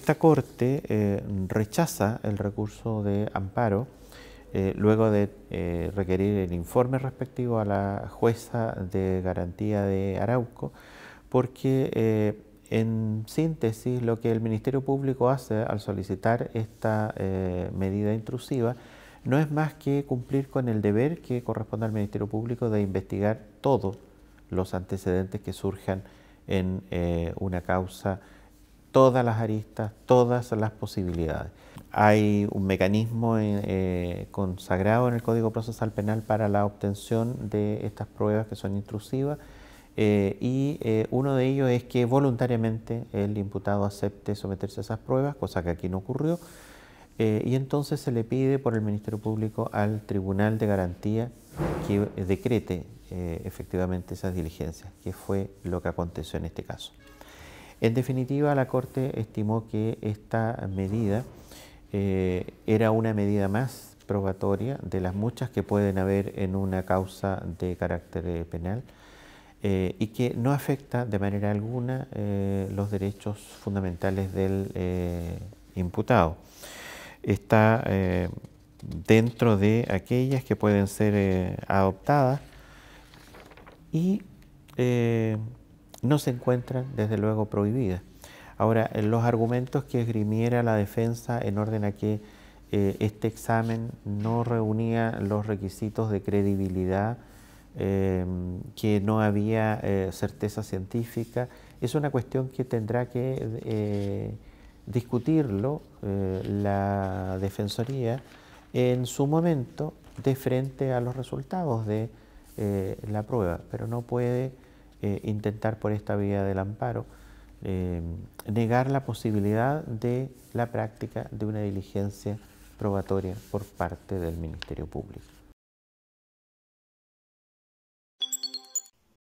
Esta Corte eh, rechaza el recurso de amparo eh, luego de eh, requerir el informe respectivo a la jueza de garantía de Arauco, porque en síntesis lo que el Ministerio Público hace al solicitar esta medida intrusiva no es más que cumplir con el deber que corresponde al Ministerio Público de investigar todos los antecedentes que surjan en una causa todas las aristas, todas las posibilidades. Hay un mecanismo eh, eh, consagrado en el Código Procesal Penal para la obtención de estas pruebas que son intrusivas eh, y uno de ellos es que voluntariamente el imputado acepte someterse a esas pruebas, cosa que aquí no ocurrió, y entonces se le pide por el Ministerio Público al Tribunal de Garantía que decrete efectivamente esas diligencias, que fue lo que aconteció en este caso. En definitiva, la Corte estimó que esta medida eh, era una medida más probatoria de las muchas que pueden haber en una causa de carácter eh, penal eh, y que no afecta de manera alguna los derechos fundamentales del imputado. Está dentro de aquellas que pueden ser adoptadas y no se encuentran desde luego prohibidas. Ahora, eh, los argumentos que esgrimiera la defensa en orden a que eh, este examen no reunía los requisitos de credibilidad, em, que no había eh, certeza científica, es una cuestión que tendrá que discutirlo la Defensoría en su momento de frente a los resultados de la prueba, pero no puede eh, intentar por esta vía del amparo eh, negar la posibilidad de la práctica de una diligencia probatoria por parte del Ministerio Público.